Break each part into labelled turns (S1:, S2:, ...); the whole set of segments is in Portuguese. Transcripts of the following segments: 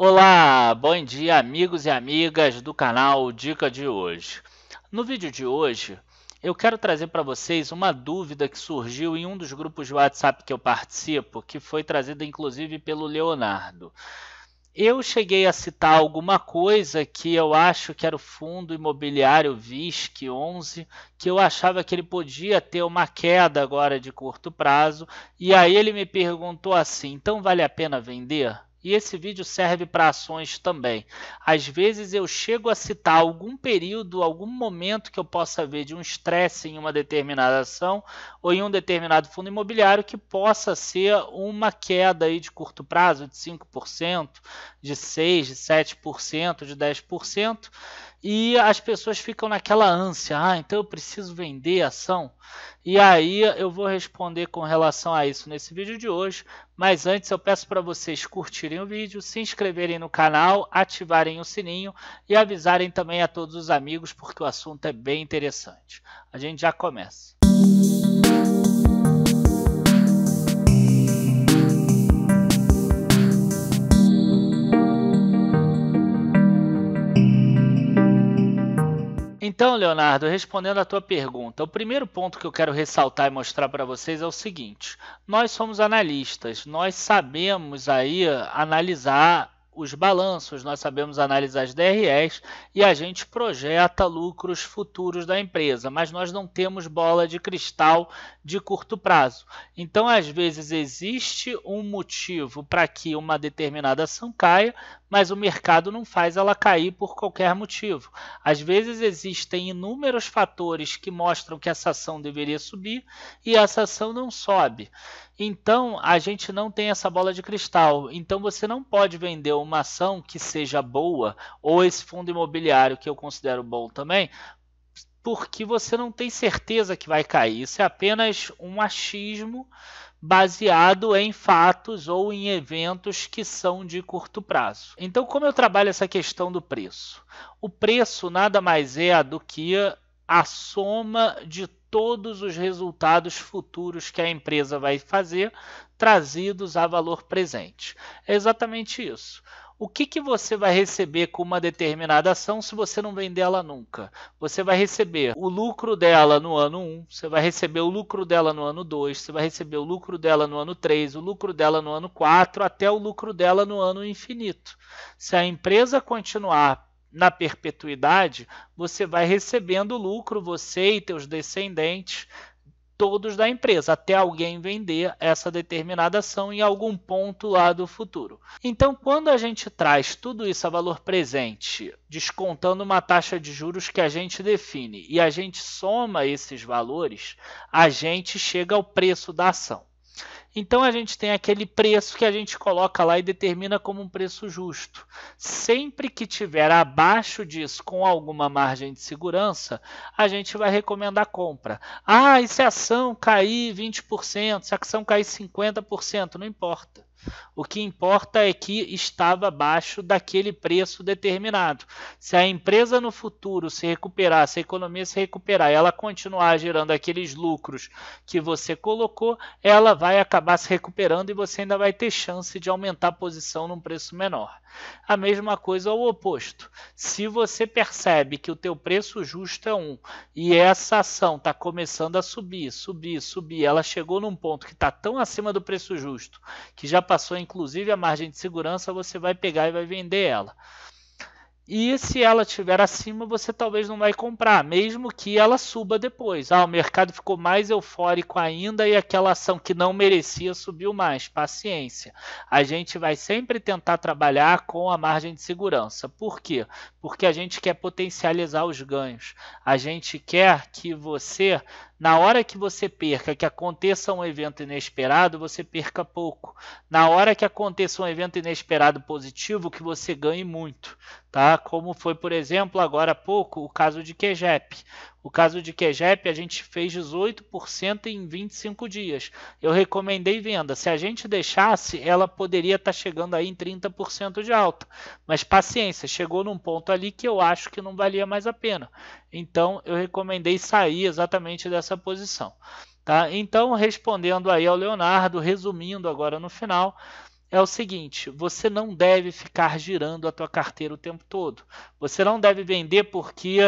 S1: Olá, bom dia amigos e amigas do canal Dica de Hoje. No vídeo de hoje eu quero trazer para vocês uma dúvida que surgiu em um dos grupos de WhatsApp que eu participo, que foi trazida inclusive pelo Leonardo. Eu cheguei a citar alguma coisa que eu acho que era o fundo imobiliário VISC 11, que eu achava que ele podia ter uma queda agora de curto prazo, e aí ele me perguntou assim: então vale a pena vender? E esse vídeo serve para ações também. Às vezes eu chego a citar algum período, algum momento que eu possa ver de um estresse em uma determinada ação ou em um determinado fundo imobiliário que possa ser uma queda aí de curto prazo de 5%, de 6%, de 7%, de 10% e as pessoas ficam naquela ânsia, ah, então eu preciso vender ação. E aí eu vou responder com relação a isso nesse vídeo de hoje, mas antes eu peço para vocês curtirem o vídeo, se inscreverem no canal, ativarem o sininho e avisarem também a todos os amigos porque o assunto é bem interessante. A gente já começa. Música Então, Leonardo, respondendo à tua pergunta, o primeiro ponto que eu quero ressaltar e mostrar para vocês é o seguinte: nós somos analistas, nós sabemos aí ah, analisar os balanços, nós sabemos analisar as DRS e a gente projeta lucros futuros da empresa, mas nós não temos bola de cristal de curto prazo. Então, às vezes, existe um motivo para que uma determinada ação caia, mas o mercado não faz ela cair por qualquer motivo. Às vezes existem inúmeros fatores que mostram que essa ação deveria subir e essa ação não sobe. Então a gente não tem essa bola de cristal. Então você não pode vender uma ação que seja boa ou esse fundo imobiliário que eu considero bom também porque você não tem certeza que vai cair. Isso é apenas um achismo baseado em fatos ou em eventos que são de curto prazo. Então, como eu trabalho essa questão do preço? O preço nada mais é do que a soma de todos os resultados futuros que a empresa vai fazer trazidos a valor presente. É exatamente isso. O que, que você vai receber com uma determinada ação se você não vender ela nunca? Você vai receber o lucro dela no ano 1, você vai receber o lucro dela no ano 2, você vai receber o lucro dela no ano 3, o lucro dela no ano 4, até o lucro dela no ano infinito. Se a empresa continuar na perpetuidade, você vai recebendo lucro, você e teus descendentes, todos da empresa, até alguém vender essa determinada ação em algum ponto lá do futuro. Então, quando a gente traz tudo isso a valor presente, descontando uma taxa de juros que a gente define e a gente soma esses valores, a gente chega ao preço da ação. Então a gente tem aquele preço que a gente coloca lá e determina como um preço justo. Sempre que tiver abaixo disso com alguma margem de segurança, a gente vai recomendar compra. Ah, e se a ação cair 20%, se a ação cair 50%, não importa. O que importa é que estava abaixo daquele preço determinado. Se a empresa no futuro se recuperar, se a economia se recuperar, ela continuar gerando aqueles lucros que você colocou, ela vai acabar se recuperando e você ainda vai ter chance de aumentar a posição num preço menor. A mesma coisa ao oposto. Se você percebe que o teu preço justo é um e essa ação está começando a subir, subir, subir, ela chegou num ponto que está tão acima do preço justo que já ultrapassou inclusive a margem de segurança, você vai pegar e vai vender ela. E se ela estiver acima, você talvez não vai comprar, mesmo que ela suba depois. Ah, o mercado ficou mais eufórico ainda e aquela ação que não merecia subiu mais. Paciência. A gente vai sempre tentar trabalhar com a margem de segurança. Por quê? Porque a gente quer potencializar os ganhos. A gente quer que você na hora que você perca, que aconteça um evento inesperado, você perca pouco. Na hora que aconteça um evento inesperado positivo, que você ganhe muito, tá? Como foi, por exemplo, agora há pouco, o caso de Kejep. O caso de Quejep, a gente fez 18% em 25 dias. Eu recomendei venda. Se a gente deixasse, ela poderia estar tá chegando aí em 30% de alta. Mas paciência, chegou num ponto ali que eu acho que não valia mais a pena. Então, eu recomendei sair exatamente dessa posição. Tá? Então, respondendo aí ao Leonardo, resumindo agora no final, é o seguinte: você não deve ficar girando a tua carteira o tempo todo. Você não deve vender porque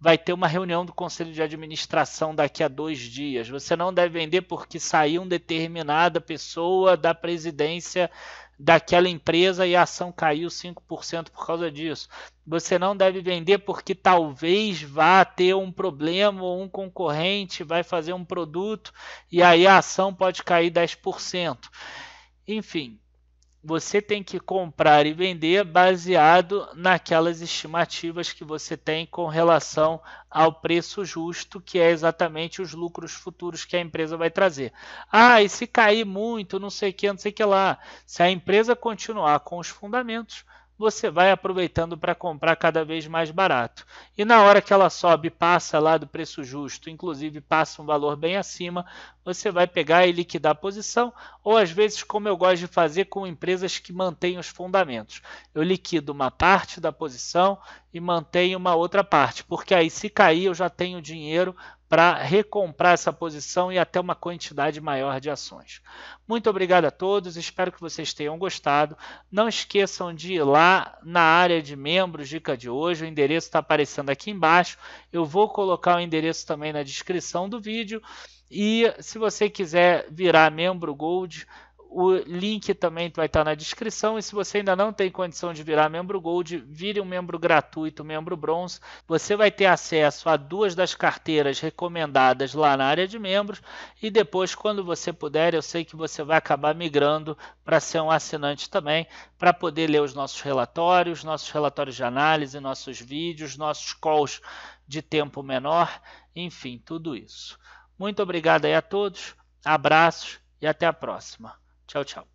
S1: vai ter uma reunião do conselho de administração daqui a dois dias. Você não deve vender porque saiu uma determinada pessoa da presidência daquela empresa e a ação caiu 5% por causa disso. Você não deve vender porque talvez vá ter um problema ou um concorrente vai fazer um produto e aí a ação pode cair 10%. Enfim, você tem que comprar e vender baseado naquelas estimativas que você tem com relação ao preço justo, que é exatamente os lucros futuros que a empresa vai trazer. Ah, e se cair muito, não sei o que, não sei o que lá. Se a empresa continuar com os fundamentos, você vai aproveitando para comprar cada vez mais barato. E na hora que ela sobe, passa lá do preço justo, inclusive passa um valor bem acima, você vai pegar e liquidar a posição, ou às vezes, como eu gosto de fazer com empresas que mantêm os fundamentos. Eu liquido uma parte da posição, e mantém uma outra parte, porque aí se cair eu já tenho dinheiro para recomprar essa posição e até uma quantidade maior de ações. Muito obrigado a todos, espero que vocês tenham gostado. Não esqueçam de ir lá na área de membros Dica de hoje, o endereço está aparecendo aqui embaixo. Eu vou colocar o endereço também na descrição do vídeo. E se você quiser virar membro Gold, o link também vai estar na descrição. E se você ainda não tem condição de virar membro Gold, vire um membro gratuito, membro Bronze. Você vai ter acesso a duas das carteiras recomendadas lá na área de membros. E depois, quando você puder, eu sei que você vai acabar migrando para ser um assinante também, para poder ler os nossos relatórios, nossos relatórios de análise, nossos vídeos, nossos calls de tempo menor, enfim, tudo isso. Muito obrigado aí a todos, abraços e até a próxima. Tchau, tchau.